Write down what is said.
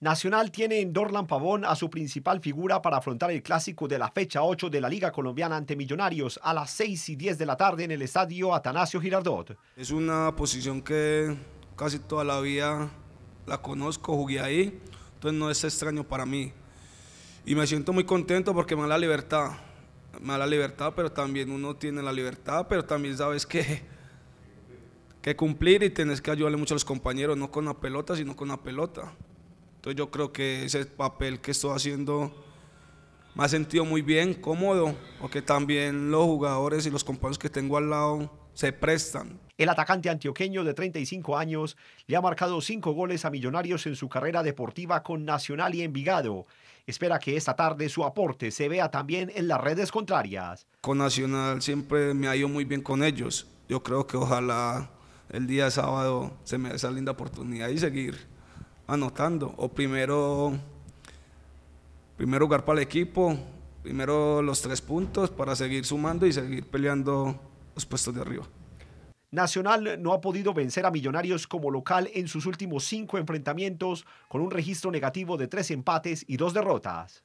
Nacional tiene en Dorlan Pavón a su principal figura para afrontar el clásico de la fecha 8 de la Liga Colombiana ante Millonarios a las 6 y 10 de la tarde en el estadio Atanasio Girardot. Es una posición que casi toda la vida la conozco, jugué ahí, entonces no es extraño para mí. Y me siento muy contento porque me da la libertad, me da la libertad, pero también uno tiene la libertad, pero también sabes que, que cumplir y tenés que ayudarle mucho a los compañeros, no con la pelota, sino con la pelota yo creo que ese papel que estoy haciendo me ha sentido muy bien, cómodo, porque también los jugadores y los compañeros que tengo al lado se prestan. El atacante antioqueño de 35 años le ha marcado cinco goles a Millonarios en su carrera deportiva con Nacional y Envigado. Espera que esta tarde su aporte se vea también en las redes contrarias. Con Nacional siempre me ha ido muy bien con ellos. Yo creo que ojalá el día sábado se me dé esa linda oportunidad y seguir anotando. O primero, primero lugar para el equipo, primero los tres puntos para seguir sumando y seguir peleando los puestos de arriba. Nacional no ha podido vencer a Millonarios como local en sus últimos cinco enfrentamientos, con un registro negativo de tres empates y dos derrotas.